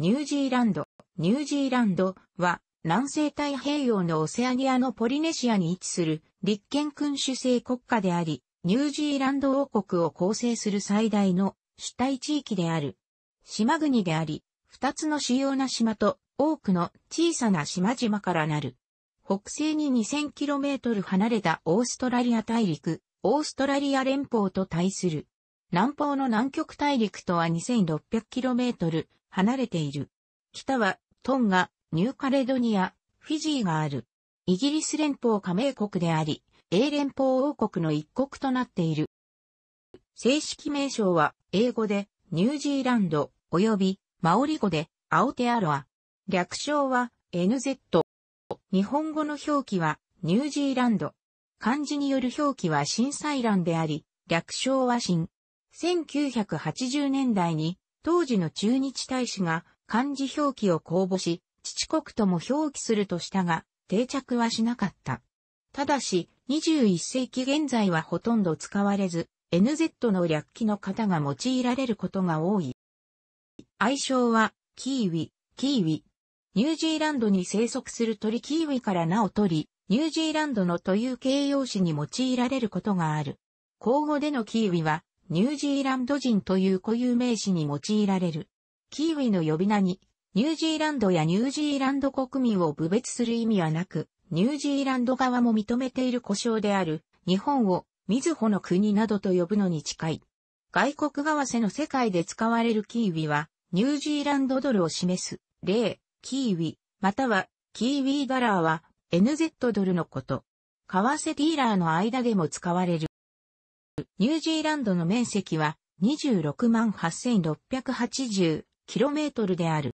ニュージーランド。ニュージーランドは南西太平洋のオセアニアのポリネシアに位置する立憲君主制国家であり、ニュージーランド王国を構成する最大の主体地域である。島国であり、二つの主要な島と多くの小さな島々からなる。北西に 2000km 離れたオーストラリア大陸、オーストラリア連邦と対する。南方の南極大陸とは 2600km、離れている。北は、トンガ、ニューカレドニア、フィジーがある。イギリス連邦加盟国であり、英連邦王国の一国となっている。正式名称は、英語で、ニュージーランド、及び、マオリ語で、アオテアロア。略称は、NZ。日本語の表記は、ニュージーランド。漢字による表記は新ランであり、略称は新。1980年代に当時の中日大使が漢字表記を公募し、父国とも表記するとしたが、定着はしなかった。ただし、21世紀現在はほとんど使われず、NZ の略記の方が用いられることが多い。愛称は、キーウィ、キーウィ。ニュージーランドに生息する鳥キーウィから名を取り、ニュージーランドのという形容詞に用いられることがある。口語でのキーウィは、ニュージーランド人という固有名詞に用いられる。キーウィの呼び名に、ニュージーランドやニュージーランド国民を侮別する意味はなく、ニュージーランド側も認めている故障である、日本を、みずほの国などと呼ぶのに近い。外国為替の世界で使われるキーウィは、ニュージーランドドルを示す、例、キーウィ、または、キーウィーダラーは、NZ ドルのこと。為替ディーラーの間でも使われる。ニュージーランドの面積は26万 8680km である。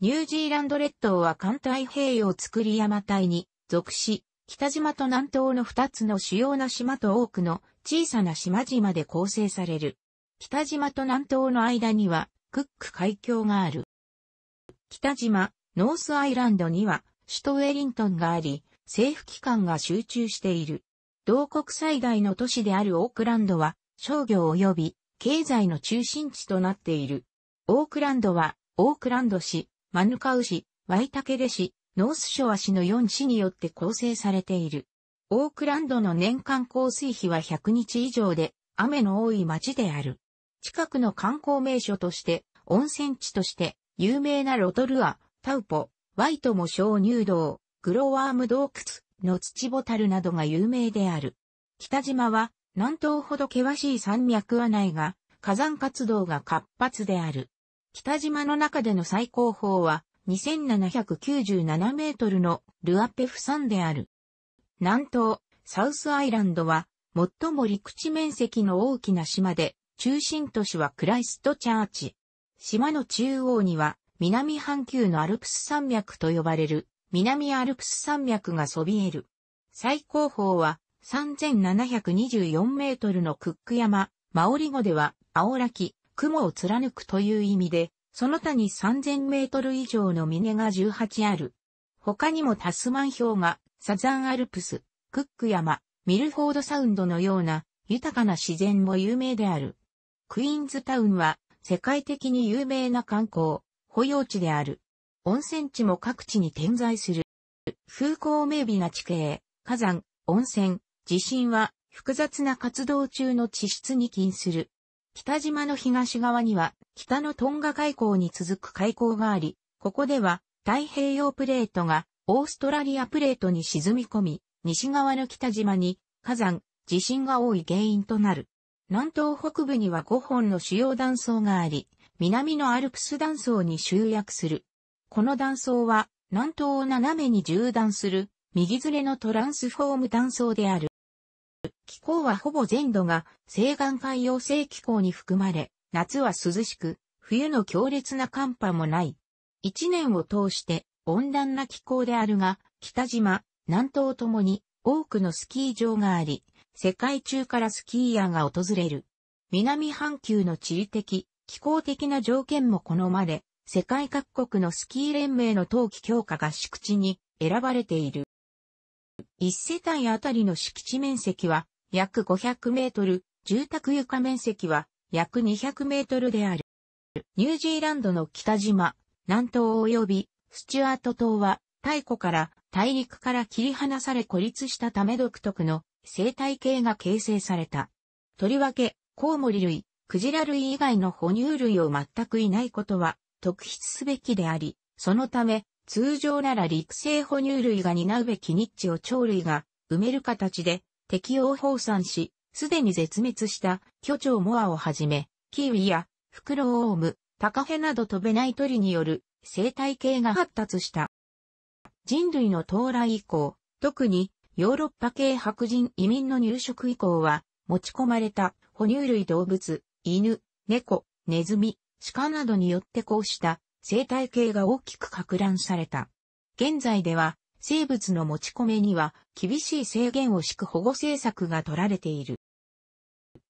ニュージーランド列島は艦太平洋作り山隊に属し、北島と南東の2つの主要な島と多くの小さな島々で構成される。北島と南東の間にはクック海峡がある。北島、ノースアイランドには首都ウェリントンがあり、政府機関が集中している。同国最大の都市であるオークランドは商業及び経済の中心地となっている。オークランドはオークランド市、マヌカウ市、ワイタケレ市、ノースショア市の4市によって構成されている。オークランドの年間降水費は100日以上で雨の多い町である。近くの観光名所として、温泉地として、有名なロトルア、タウポ、ワイトも小乳洞、グロワーム洞窟、の土ボタルなどが有名である。北島は南東ほど険しい山脈はないが、火山活動が活発である。北島の中での最高峰は2797メートルのルアペフ山である。南東、サウスアイランドは最も陸地面積の大きな島で、中心都市はクライストチャーチ。島の中央には南半球のアルプス山脈と呼ばれる南アルプス山脈がそびえる。最高峰は3724メートルのクック山、マオリ語では、青らき、雲を貫くという意味で、その他に3000メートル以上の峰が18ある。他にもタスマン氷河、サザンアルプス、クック山、ミルフォードサウンドのような豊かな自然も有名である。クイーンズタウンは世界的に有名な観光、保養地である。温泉地も各地に点在する。風光明媚な地形、火山、温泉、地震は複雑な活動中の地質に近する。北島の東側には北のトンガ海溝に続く海溝があり、ここでは太平洋プレートがオーストラリアプレートに沈み込み、西側の北島に火山、地震が多い原因となる。南東北部には5本の主要断層があり、南のアルプス断層に集約する。この断層は、南東を斜めに縦断する、右ずれのトランスフォーム断層である。気候はほぼ全土が西岸海洋性気候に含まれ、夏は涼しく、冬の強烈な寒波もない。一年を通して温暖な気候であるが、北島、南東ともに多くのスキー場があり、世界中からスキーヤーが訪れる。南半球の地理的、気候的な条件も好まれ、世界各国のスキー連盟の冬季強化合宿地に選ばれている。一世帯あたりの敷地面積は約500メートル、住宅床面積は約200メートルである。ニュージーランドの北島、南東及びスチュアート島は太古から大陸から切り離され孤立したため独特の生態系が形成された。とりわけ、コウモリ類、クジラ類以外の哺乳類を全くいないことは特筆すべきであり、そのため、通常なら陸生哺乳類が担うべきニッチを鳥類が埋める形で適応放散し、すでに絶滅した巨鳥モアをはじめ、キウイやフクロウオウム、タカヘなど飛べない鳥による生態系が発達した。人類の到来以降、特にヨーロッパ系白人移民の入植以降は、持ち込まれた哺乳類動物、犬、猫、ネズミ、鹿などによってこうした生態系が大きく拡乱された。現在では生物の持ち込めには厳しい制限を敷く保護政策が取られている。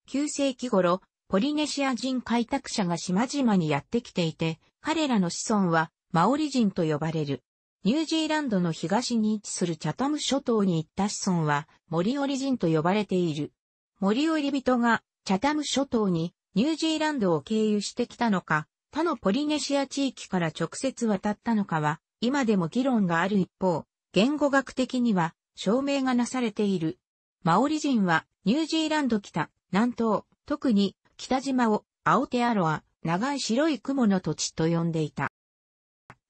9世紀頃、ポリネシア人開拓者が島々にやってきていて、彼らの子孫はマオリ人と呼ばれる。ニュージーランドの東に位置するチャタム諸島に行った子孫はモリオリ人と呼ばれている。モリオリ人がチャタム諸島にニュージーランドを経由してきたのか、他のポリネシア地域から直接渡ったのかは、今でも議論がある一方、言語学的には証明がなされている。マオリ人はニュージーランド北、南東、特に北島をアオテアロア、長い白い雲の土地と呼んでいた。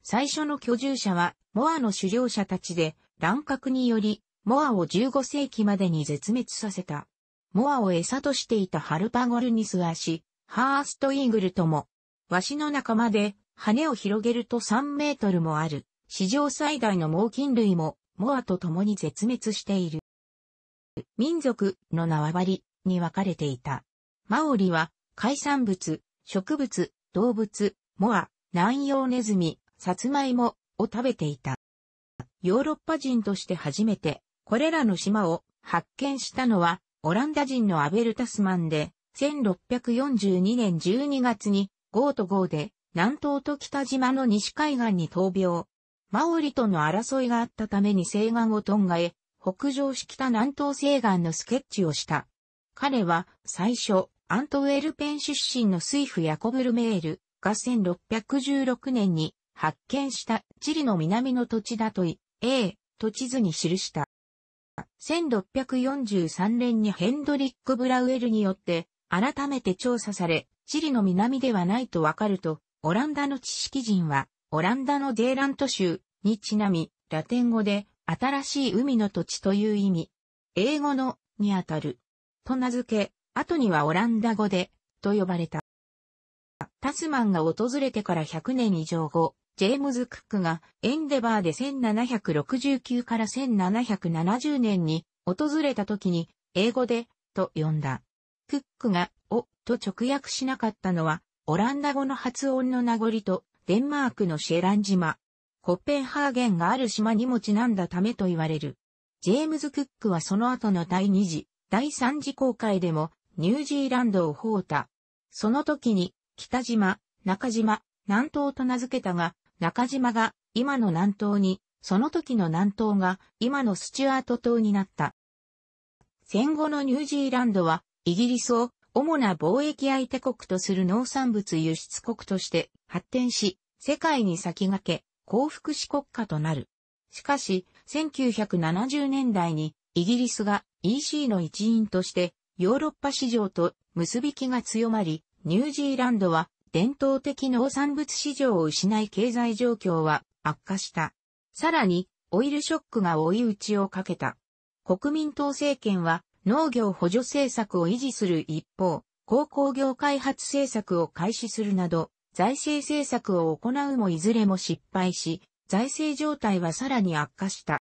最初の居住者はモアの狩猟者たちで乱獲によりモアを15世紀までに絶滅させた。モアを餌としていたハルパゴルニスアシ、ハーストイーグルとも、ワシの仲間で、羽を広げると3メートルもある、史上最大の猛禽類も、モアと共に絶滅している。民族の縄張りに分かれていた。マオリは、海産物、植物、動物、モア、南洋ネズミ、サツマイモを食べていた。ヨーロッパ人として初めて、これらの島を発見したのはオランダ人のアベル・タスマンで、1642年12月に、ゴート号で、南東と北島の西海岸に闘病。マオリとの争いがあったために西岸をトンガへ、北上し北南東西岸のスケッチをした。彼は、最初、アントウェルペン出身のスイフ・ヤコブルメールが1616年に発見したチリの南の土地だとい、A 土地図に記した。1643年にヘンドリック・ブラウエルによって改めて調査され、チリの南ではないとわかると、オランダの知識人は、オランダのデーラント州にちなみ、ラテン語で新しい海の土地という意味、英語のにあたる、と名付け、後にはオランダ語で、と呼ばれた。タスマンが訪れてから100年以上後、ジェームズ・クックがエンデバーで1769から1770年に訪れた時に英語でと呼んだ。クックがおと直訳しなかったのはオランダ語の発音の名残とデンマークのシェラン島、コッペンハーゲンがある島にもちなんだためと言われる。ジェームズ・クックはその後の第2次、第3次航海でもニュージーランドを放た。その時に北島、中島、南東と名付けたが、中島が今の南東に、その時の南東が今のスチュアート島になった。戦後のニュージーランドは、イギリスを主な貿易相手国とする農産物輸出国として発展し、世界に先駆け、幸福市国家となる。しかし、1970年代にイギリスが EC の一員としてヨーロッパ市場と結びきが強まり、ニュージーランドは伝統的農産物市場を失い経済状況は悪化した。さらに、オイルショックが追い打ちをかけた。国民党政権は農業補助政策を維持する一方、鉱工業開発政策を開始するなど、財政政策を行うもいずれも失敗し、財政状態はさらに悪化した。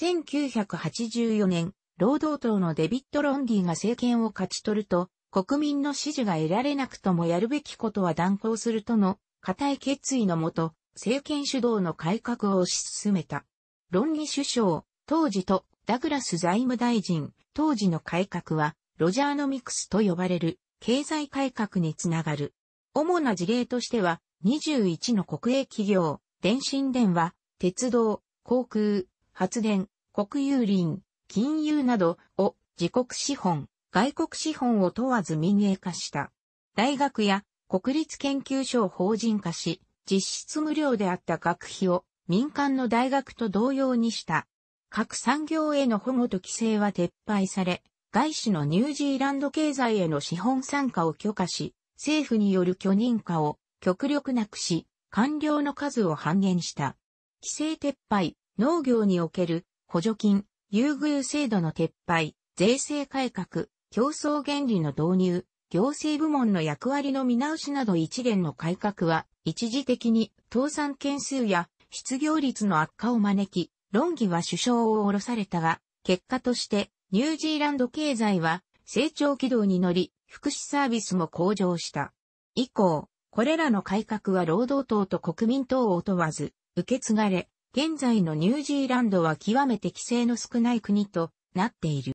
1984年、労働党のデビッド・ロンギーが政権を勝ち取ると、国民の支持が得られなくともやるべきことは断行するとの固い決意のもと、政権主導の改革を推し進めた。論理首相、当時とダグラス財務大臣、当時の改革は、ロジャーノミクスと呼ばれる経済改革につながる。主な事例としては、21の国営企業、電信電話、鉄道、航空、発電、国有林、金融などを自国資本、外国資本を問わず民営化した。大学や国立研究所を法人化し、実質無料であった学費を民間の大学と同様にした。各産業への保護と規制は撤廃され、外資のニュージーランド経済への資本参加を許可し、政府による許認可を極力なくし、官僚の数を半減した。規制撤廃、農業における補助金、優遇制度の撤廃、税制改革、競争原理の導入、行政部門の役割の見直しなど一連の改革は、一時的に倒産件数や失業率の悪化を招き、論議は首相を下ろされたが、結果としてニュージーランド経済は成長軌道に乗り、福祉サービスも向上した。以降、これらの改革は労働党と国民党を問わず、受け継がれ、現在のニュージーランドは極めて規制の少ない国となっている。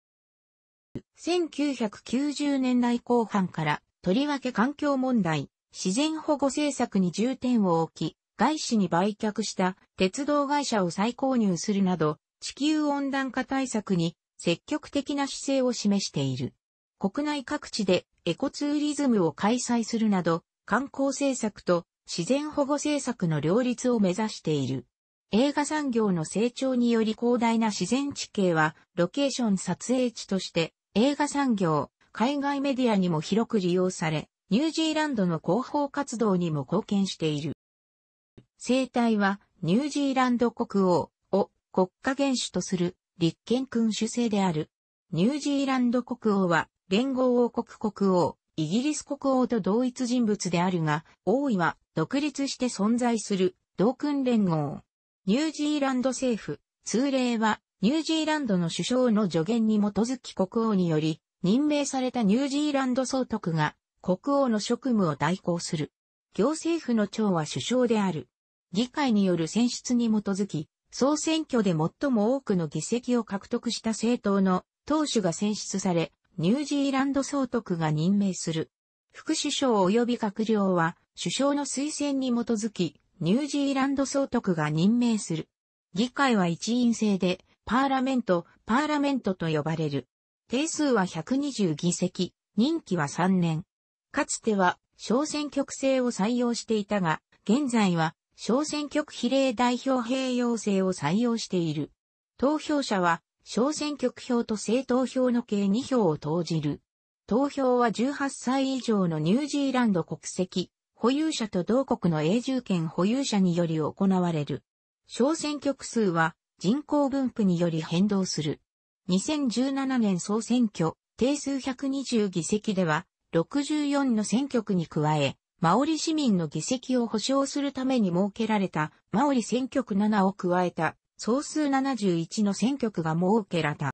1990年代後半から、とりわけ環境問題、自然保護政策に重点を置き、外資に売却した鉄道会社を再購入するなど、地球温暖化対策に積極的な姿勢を示している。国内各地でエコツーリズムを開催するなど、観光政策と自然保護政策の両立を目指している。映画産業の成長により広大な自然地形は、ロケーション撮影地として映画産業、海外メディアにも広く利用され、ニュージーランドの広報活動にも貢献している。生態は、ニュージーランド国王を国家元首とする立憲君主制である。ニュージーランド国王は、連合王国国王、イギリス国王と同一人物であるが、王位は独立して存在する同訓連合。ニュージーランド政府、通例はニュージーランドの首相の助言に基づき国王により任命されたニュージーランド総督が国王の職務を代行する。行政府の長は首相である。議会による選出に基づき、総選挙で最も多くの議席を獲得した政党の党首が選出され、ニュージーランド総督が任命する。副首相及び閣僚は首相の推薦に基づき、ニュージーランド総督が任命する。議会は一員制で、パーラメント、パーラメントと呼ばれる。定数は120議席、任期は3年。かつては小選挙区制を採用していたが、現在は小選挙区比例代表併用制を採用している。投票者は小選挙区票と政党票の計2票を投じる。投票は18歳以上のニュージーランド国籍、保有者と同国の永住権保有者により行われる。小選挙区数は人口分布により変動する。2017年総選挙、定数120議席では、64の選挙区に加え、マオリ市民の議席を保障するために設けられたマオリ選挙区7を加えた総数71の選挙区が設けられた。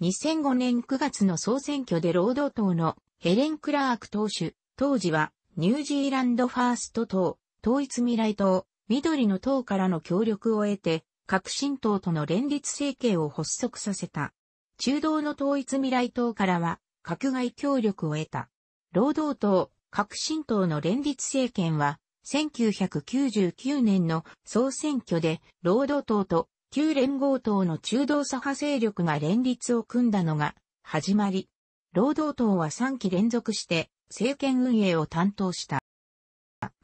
2005年9月の総選挙で労働党のヘレン・クラーク党首、当時はニュージーランドファースト党、統一未来党、緑の党からの協力を得て革新党との連立政権を発足させた。中道の統一未来党からは、閣外協力を得た。労働党、革新党の連立政権は、1999年の総選挙で、労働党と旧連合党の中道左派勢力が連立を組んだのが、始まり。労働党は3期連続して政権運営を担当した。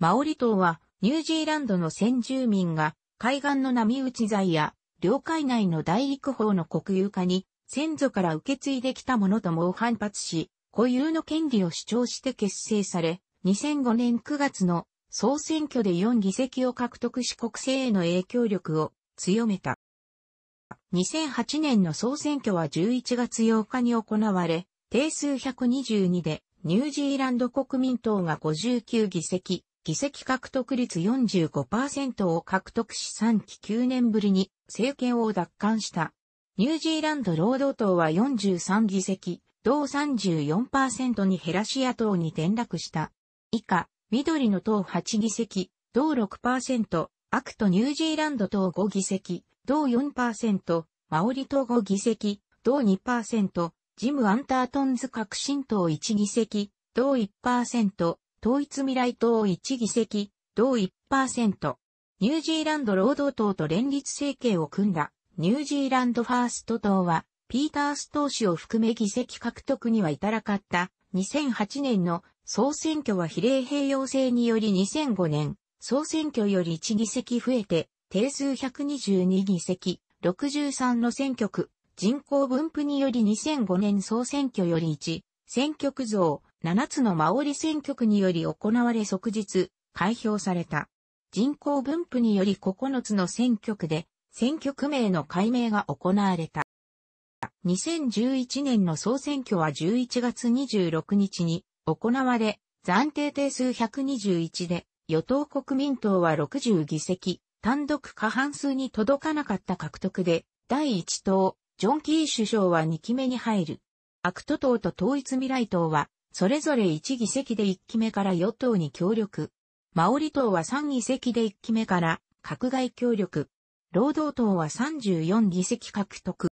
マオリ党はニュージーランドの先住民が海岸の波打ち材や、領海内の大陸法の国有化に、先祖から受け継いできたものと猛反発し、固有の権利を主張して結成され、2005年9月の総選挙で4議席を獲得し国政への影響力を強めた。2008年の総選挙は11月8日に行われ、定数122でニュージーランド国民党が59議席、議席獲得率45%を獲得し3期9年ぶりに政権を奪還した。ニュージーランド労働党は43議席、同34%に減らし野党に転落した。以下、緑の党8議席、同6%、悪とトニュージーランド党5議席、同4%、マオリ党5議席、同2%、ジム・アンタートンズ革新党1議席、同1%、統一未来党1議席、同1%。ニュージーランド労働党と連立政権を組んだ、ニュージーランドファースト党は、ピータース党氏を含め議席獲得には至らかった。2008年の総選挙は比例併用制により2005年、総選挙より1議席増えて、定数122議席、63の選挙区、人口分布により2005年総選挙より1、選挙区増、7つのマオリ選挙区により行われ即日、開票された。人口分布により9つの選挙区で、選挙区名の解明が行われた。2011年の総選挙は11月26日に行われ、暫定定数121で、与党国民党は60議席、単独過半数に届かなかった獲得で、第1党、ジョン・キー首相は2期目に入る。アクト党と統一未来党はそれぞれ1議席で1期目から与党に協力。マオリ党は3議席で1期目から閣外協力。労働党は34議席獲得。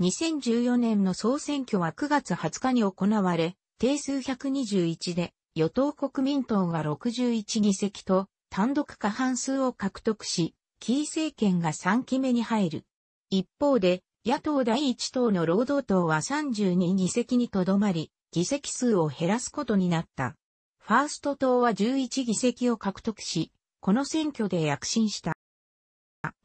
2014年の総選挙は9月20日に行われ、定数121で与党国民党が61議席と単独過半数を獲得し、キー政権が3期目に入る。一方で、野党第一党の労働党は32議席にとどまり、議席数を減らすことになった。ファースト党は11議席を獲得し、この選挙で躍進した。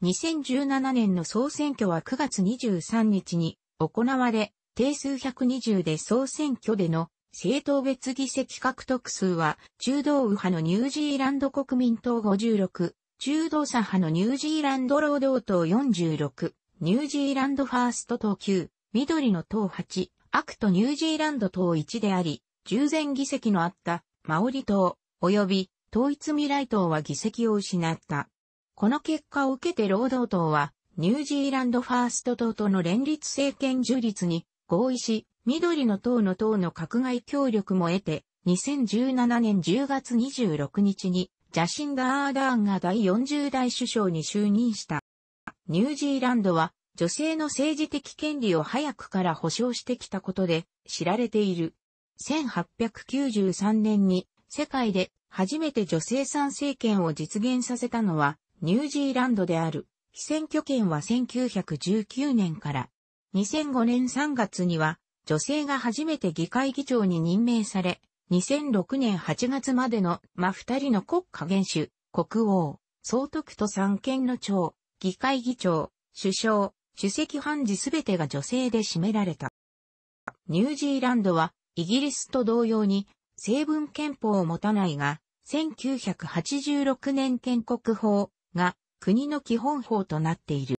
2017年の総選挙は9月23日に行われ、定数120で総選挙での政党別議席獲得数は、中道右派のニュージーランド国民党56、中道左派のニュージーランド労働党46、ニュージーランドファースト党9、緑の党8、アクトニュージーランド党一であり、従前議席のあったマオリ島、及び統一未来党は議席を失った。この結果を受けて労働党は、ニュージーランドファースト党との連立政権樹立に合意し、緑の党の党の閣外協力も得て、2017年10月26日に、ジャシンダ・アーダーンが第40代首相に就任した。ニュージーランドは女性の政治的権利を早くから保障してきたことで知られている。1893年に世界で初めて女性参政権を実現させたのはニュージーランドである。非選挙権は1919年から2005年3月には女性が初めて議会議長に任命され、2006年8月までの、まあ、二人の国家元首、国王、総督と三権の長、議会議長、首相、主席判事すべてが女性で占められた。ニュージーランドは、イギリスと同様に、成分憲法を持たないが、1986年建国法が国の基本法となっている。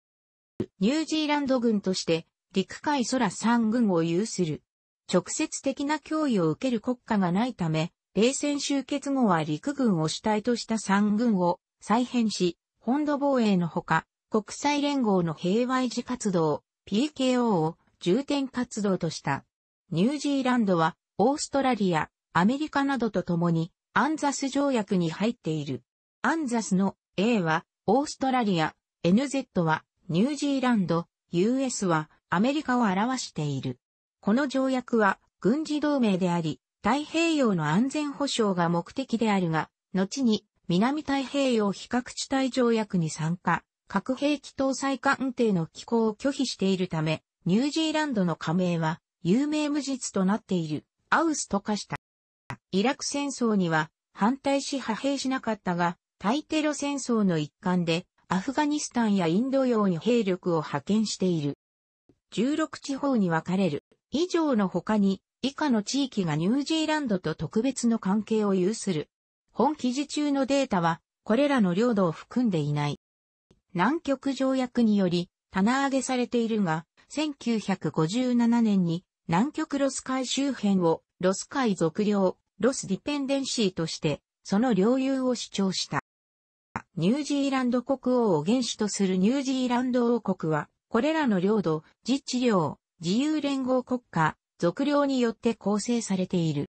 ニュージーランド軍として陸海空3軍を有する。直接的な脅威を受ける国家がないため、冷戦終結後は陸軍を主体とした3軍を再編し、本土防衛のほか、国際連合の平和維持活動、PKO を重点活動とした。ニュージーランドは、オーストラリア、アメリカなどと共に、アンザス条約に入っている。アンザスの A は、オーストラリア、NZ は、ニュージーランド、US は、アメリカを表している。この条約は、軍事同盟であり、太平洋の安全保障が目的であるが、後に南太平洋非核地帯条約に参加、核兵器搭載艦艇の寄港を拒否しているため、ニュージーランドの加盟は有名無実となっている、アウスと化した。イラク戦争には反対し派兵しなかったが、対テロ戦争の一環で、アフガニスタンやインド洋に兵力を派遣している。16地方に分かれる。以上の他に、以下の地域がニュージーランドと特別の関係を有する。本記事中のデータは、これらの領土を含んでいない。南極条約により棚上げされているが、1957年に南極ロス海周辺をロス海属領、ロスディペンデンシーとして、その領有を主張した。ニュージーランド国王を原始とするニュージーランド王国は、これらの領土、自治領、自由連合国家、属領によって構成されている。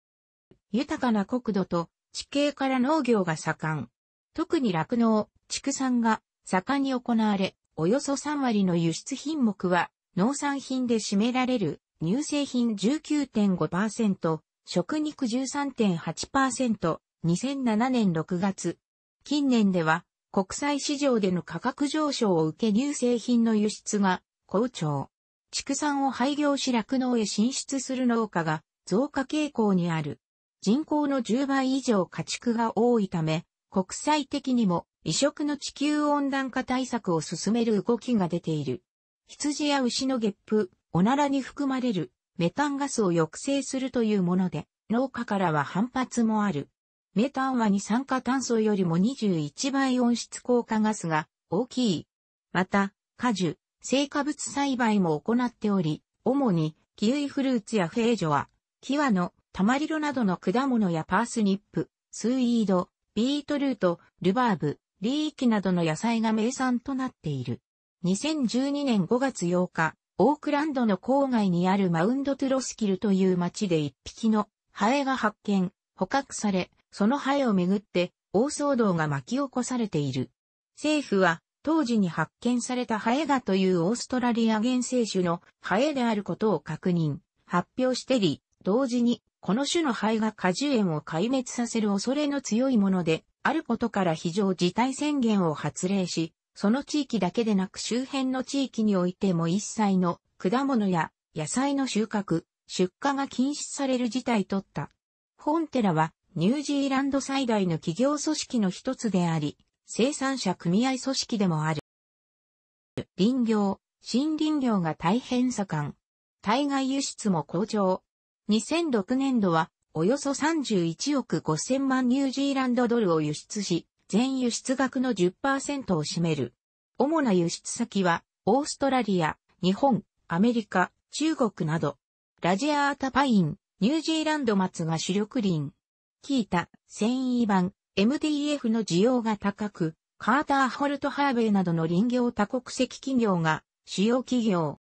豊かな国土と地形から農業が盛ん。特に酪農、畜産が盛んに行われ、およそ3割の輸出品目は農産品で占められる乳製品19.5%、食肉13.8%、2007年6月。近年では国際市場での価格上昇を受け乳製品の輸出が好調。畜産を廃業し酪農へ進出する農家が増加傾向にある。人口の10倍以上家畜が多いため、国際的にも異色の地球温暖化対策を進める動きが出ている。羊や牛のゲップ、おならに含まれるメタンガスを抑制するというもので、農家からは反発もある。メタンは二酸化炭素よりも21倍温室効果ガスが大きい。また、果樹、成果物栽培も行っており、主にキウイフルーツやフェージョア、キワのタマリロなどの果物やパースニップ、スウイード、ビートルート、ルバーブ、リーキなどの野菜が名産となっている。2012年5月8日、オークランドの郊外にあるマウンドトゥロスキルという町で一匹のハエが発見、捕獲され、そのハエをめぐって大騒動が巻き起こされている。政府は当時に発見されたハエガというオーストラリア原生種のハエであることを確認、発表してり、同時にこの種の肺が果樹園を壊滅させる恐れの強いもので、あることから非常事態宣言を発令し、その地域だけでなく周辺の地域においても一切の果物や野菜の収穫、出荷が禁止される事態とった。フォンテラはニュージーランド最大の企業組織の一つであり、生産者組合組織でもある。林業、森林業が大変盛ん。対外輸出も好調。2006年度は、およそ31億5000万ニュージーランドドルを輸出し、全輸出額の10%を占める。主な輸出先は、オーストラリア、日本、アメリカ、中国など、ラジアータパイン、ニュージーランド松が主力林、キータ、繊維版、MDF の需要が高く、カーターホルトハーベイなどの林業多国籍企業が主要企業。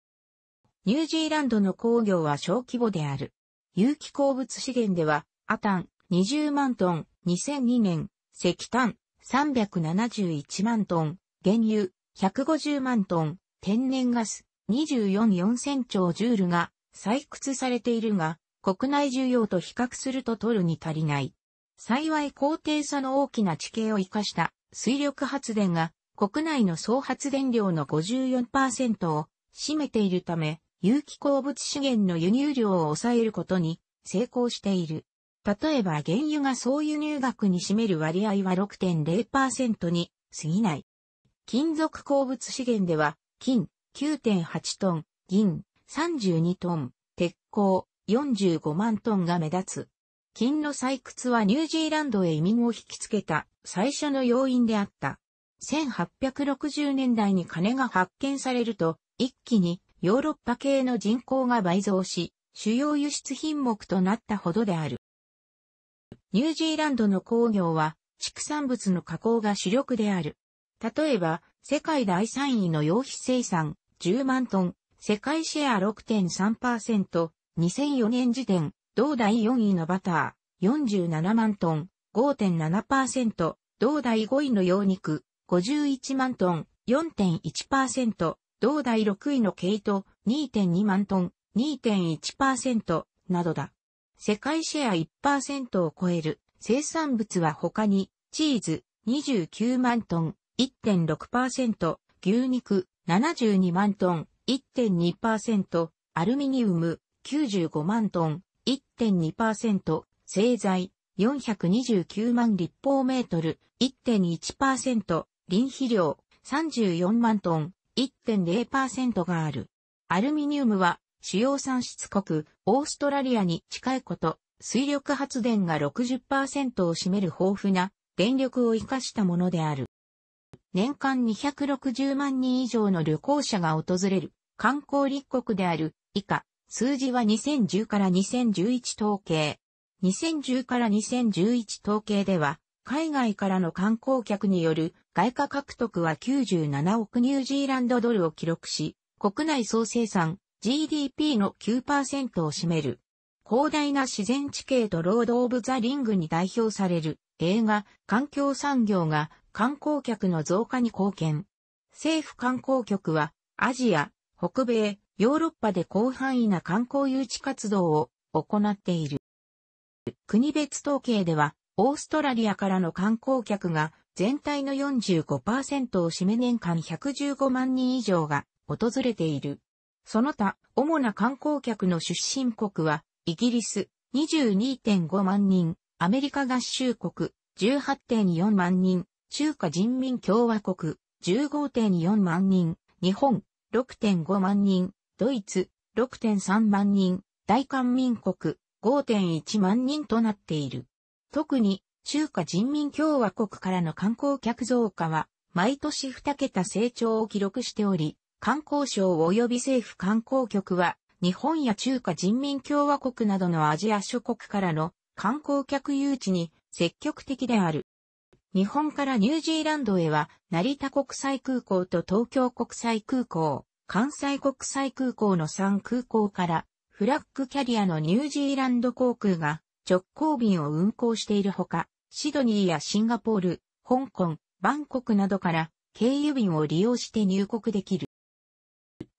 ニュージーランドの工業は小規模である。有機鉱物資源では、アタン20万トン、2002年、石炭371万トン、原油150万トン、天然ガス244,000兆ジュールが採掘されているが、国内需要と比較すると取るに足りない。幸い高低差の大きな地形を生かした水力発電が国内の総発電量の54%を占めているため、有機鉱物資源の輸入量を抑えることに成功している。例えば原油が総輸入額に占める割合は6.0%に過ぎない。金属鉱物資源では、金9.8トン、銀32トン、鉄鋼45万トンが目立つ。金の採掘はニュージーランドへ移民を引きつけた最初の要因であった。1860年代に金が発見されると、一気にヨーロッパ系の人口が倍増し、主要輸出品目となったほどである。ニュージーランドの工業は、畜産物の加工が主力である。例えば、世界第3位の洋費生産10万トン、世界シェア6.3%、2004年時点、同第4位のバター47万トン、5.7%、同第5位の羊肉51万トン、4.1%、同第6位の系統2.2万トン、2.1%などだ。世界シェア1%を超える生産物は他に、チーズ29万トン、1.6%、牛肉72万トン、1.2%、アルミニウム95万トン、1.2%、製材429万立方メートル、1.1%、林肥料34万トン、1.0%がある。アルミニウムは主要産出国、オーストラリアに近いこと、水力発電が60%を占める豊富な電力を活かしたものである。年間260万人以上の旅行者が訪れる観光立国である以下、数字は2010から2011統計。2010から2011統計では、海外からの観光客による外貨獲得は97億ニュージーランドドルを記録し、国内総生産 GDP の9%を占める。広大な自然地形とロード・オブ・ザ・リングに代表される映画、環境産業が観光客の増加に貢献。政府観光局はアジア、北米、ヨーロッパで広範囲な観光誘致活動を行っている。国別統計ではオーストラリアからの観光客が全体の45%を占め年間115万人以上が訪れている。その他、主な観光客の出身国は、イギリス22.5万人、アメリカ合衆国18.4万人、中華人民共和国15.4万人、日本6.5万人、ドイツ6.3万人、大韓民国5.1万人となっている。特に中華人民共和国からの観光客増加は毎年2桁成長を記録しており、観光省及び政府観光局は日本や中華人民共和国などのアジア諸国からの観光客誘致に積極的である。日本からニュージーランドへは成田国際空港と東京国際空港、関西国際空港の3空港からフラッグキャリアのニュージーランド航空が直行便を運航しているほか、シドニーやシンガポール、香港、バンコクなどから経由便を利用して入国できる。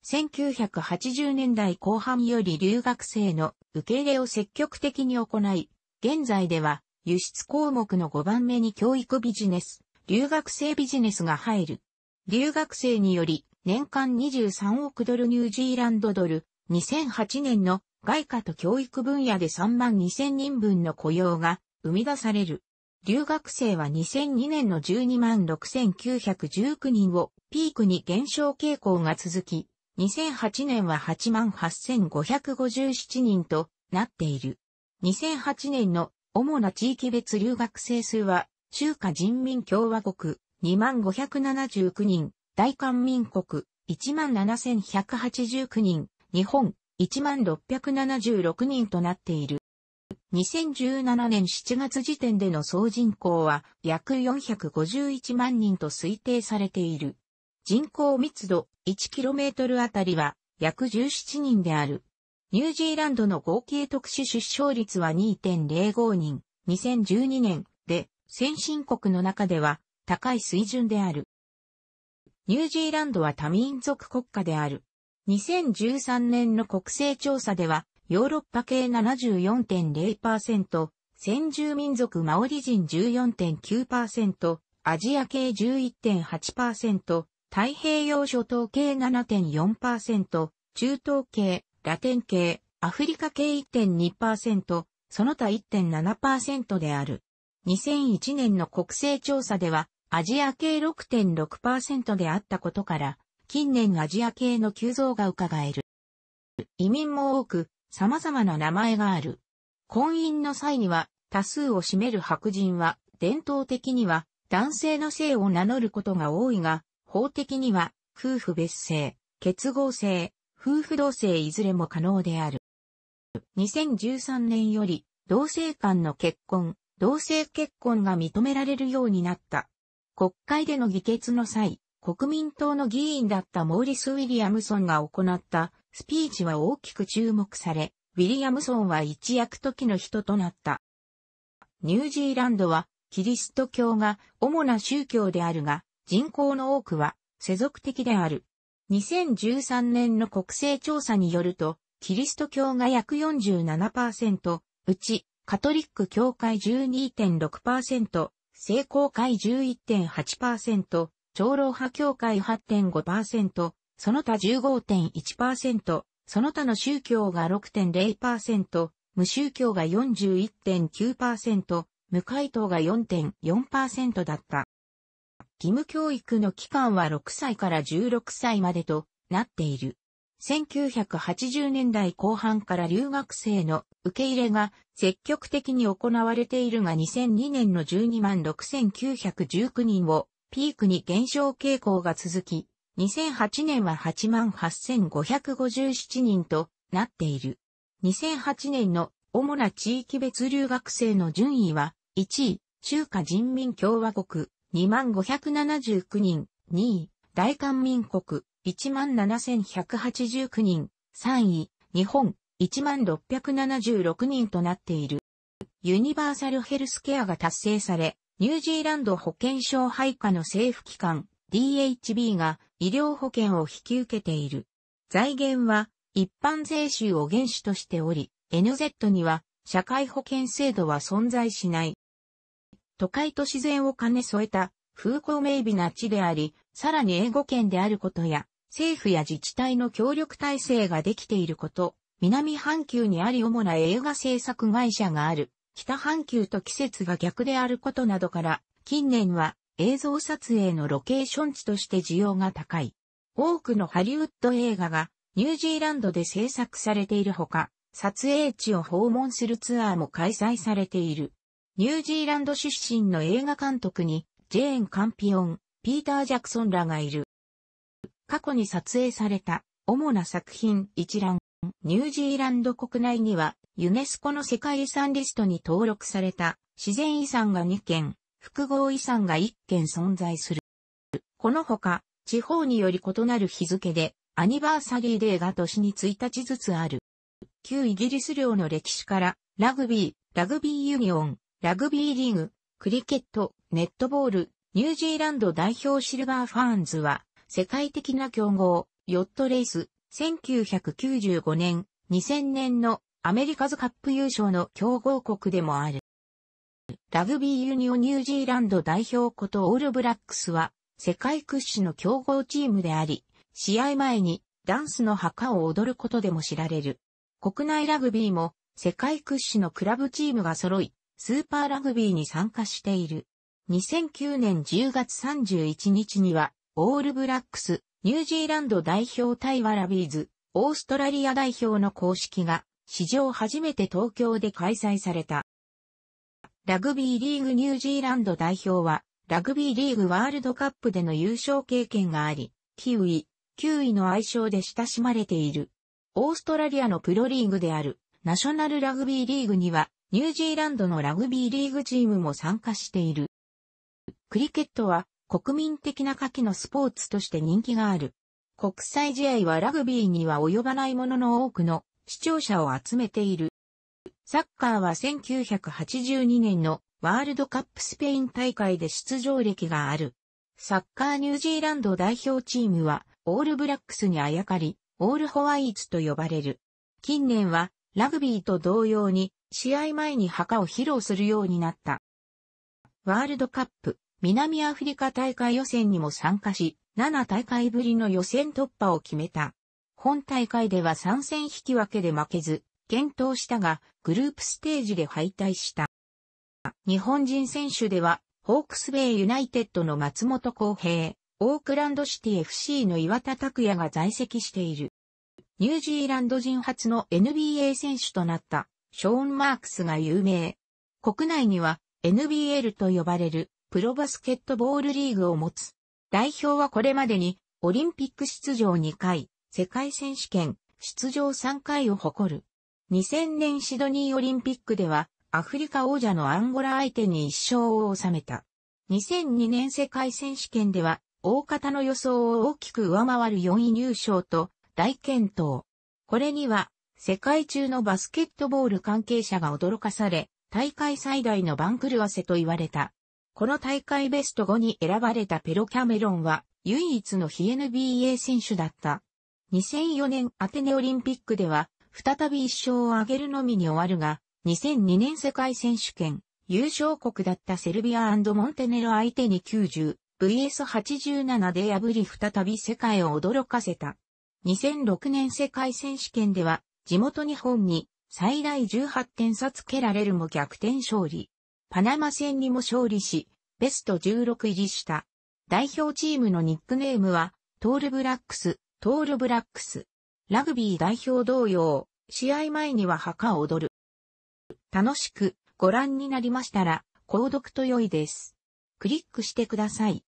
1980年代後半より留学生の受け入れを積極的に行い、現在では輸出項目の5番目に教育ビジネス、留学生ビジネスが入る。留学生により年間23億ドルニュージーランドドル、2008年の外貨と教育分野で3万2000人分の雇用が生み出される。留学生は2002年の12万6919人をピークに減少傾向が続き、2008年は8万8557人となっている。2008年の主な地域別留学生数は、中華人民共和国2万579人、大韓民国1万7189人、日本1676人となっている。2017年7月時点での総人口は約451万人と推定されている。人口密度 1km あたりは約17人である。ニュージーランドの合計特殊出生率は2.05人、2012年で先進国の中では高い水準である。ニュージーランドは多民族国家である。2013年の国勢調査では、ヨーロッパ系74.0%、先住民族マオリ人14.9%、アジア系11.8%、太平洋諸島系7.4%、中東系、ラテン系、アフリカ系1.2%、その他1.7%である。2001年の国勢調査では、アジア系6.6%であったことから、近年アジア系の急増が伺える。移民も多く、様々な名前がある。婚姻の際には、多数を占める白人は、伝統的には、男性の姓を名乗ることが多いが、法的には、夫婦別姓、結合性、夫婦同姓いずれも可能である。2013年より、同性間の結婚、同性結婚が認められるようになった。国会での議決の際、国民党の議員だったモーリス・ウィリアムソンが行ったスピーチは大きく注目され、ウィリアムソンは一躍時の人となった。ニュージーランドはキリスト教が主な宗教であるが、人口の多くは世俗的である。2013年の国勢調査によると、キリスト教が約47%、うちカトリック教会12.6%、聖公会11.8%、長老派教会8.5%、その他15.1%、その他の宗教が6.0%、無宗教が41.9%、無回答が4.4%だった。義務教育の期間は6歳から16歳までとなっている。1980年代後半から留学生の受け入れが積極的に行われているが2002年の12万6919人をピークに減少傾向が続き、2008年は88,557人となっている。2008年の主な地域別留学生の順位は、1位、中華人民共和国、2579人、2位、大韓民国、17189人、3位、日本、1676人となっている。ユニバーサルヘルスケアが達成され、ニュージーランド保険証配下の政府機関 DHB が医療保険を引き受けている。財源は一般税収を原資としており、NZ には社会保険制度は存在しない。都会と自然を兼ね添えた風光明媚な地であり、さらに英語圏であることや、政府や自治体の協力体制ができていること、南半球にあり主な映画制作会社がある。北半球と季節が逆であることなどから、近年は映像撮影のロケーション地として需要が高い。多くのハリウッド映画がニュージーランドで制作されているほか、撮影地を訪問するツアーも開催されている。ニュージーランド出身の映画監督に、ジェーン・カンピオン、ピーター・ジャクソンらがいる。過去に撮影された主な作品一覧、ニュージーランド国内にはユネスコの世界遺産リストに登録された自然遺産が2件、複合遺産が1件存在する。このほか、地方により異なる日付で、アニバーサリーデーが年に1日ずつある。旧イギリス領の歴史から、ラグビー、ラグビーユニオン、ラグビーリーグ、クリケット、ネットボール、ニュージーランド代表シルバーファーンズは、世界的な競合、ヨットレース、1995年、2000年のアメリカズカップ優勝の強豪国でもある。ラグビーユニオンニュージーランド代表ことオールブラックスは世界屈指の強豪チームであり、試合前にダンスの墓を踊ることでも知られる。国内ラグビーも世界屈指のクラブチームが揃い、スーパーラグビーに参加している。2009年10月31日には、オールブラックス、ニュージーランド代表対ワラビーズ、オーストラリア代表の公式が史上初めて東京で開催された。ラグビーリーグニュージーランド代表は、ラグビーリーグワールドカップでの優勝経験があり、キウイ、キウイの愛称で親しまれている。オーストラリアのプロリーグである、ナショナルラグビーリーグには、ニュージーランドのラグビーリーグチームも参加している。クリケットは、国民的な夏季のスポーツとして人気がある。国際試合はラグビーには及ばないものの多くの視聴者を集めている。サッカーは1982年のワールドカップスペイン大会で出場歴がある。サッカーニュージーランド代表チームはオールブラックスにあやかり、オールホワイツと呼ばれる。近年はラグビーと同様に試合前に墓を披露するようになった。ワールドカップ南アフリカ大会予選にも参加し、7大会ぶりの予選突破を決めた。本大会では参戦引き分けで負けず、検討したが、グループステージで敗退した。日本人選手では、ホークスベイユナイテッドの松本康平、オークランドシティ FC の岩田拓也が在籍している。ニュージーランド人初の NBA 選手となったショーン・マークスが有名。国内には NBL と呼ばれるプロバスケットボールリーグを持つ。代表はこれまでにオリンピック出場2回、世界選手権出場3回を誇る。2000年シドニーオリンピックではアフリカ王者のアンゴラ相手に1勝を収めた。2002年世界選手権では大方の予想を大きく上回る4位入賞と大健闘。これには世界中のバスケットボール関係者が驚かされ、大会最大の番狂わせと言われた。この大会ベスト5に選ばれたペロキャメロンは唯一の非 NBA 選手だった。2004年アテネオリンピックでは、再び一勝を挙げるのみに終わるが、2002年世界選手権、優勝国だったセルビアモンテネロ相手に90、VS87 で破り再び世界を驚かせた。2006年世界選手権では、地元日本に最大18点差つけられるも逆転勝利。パナマ戦にも勝利し、ベスト16入りした。代表チームのニックネームは、トールブラックス、トールブラックス。ラグビー代表同様、試合前には墓を踊る。楽しくご覧になりましたら、購読と良いです。クリックしてください。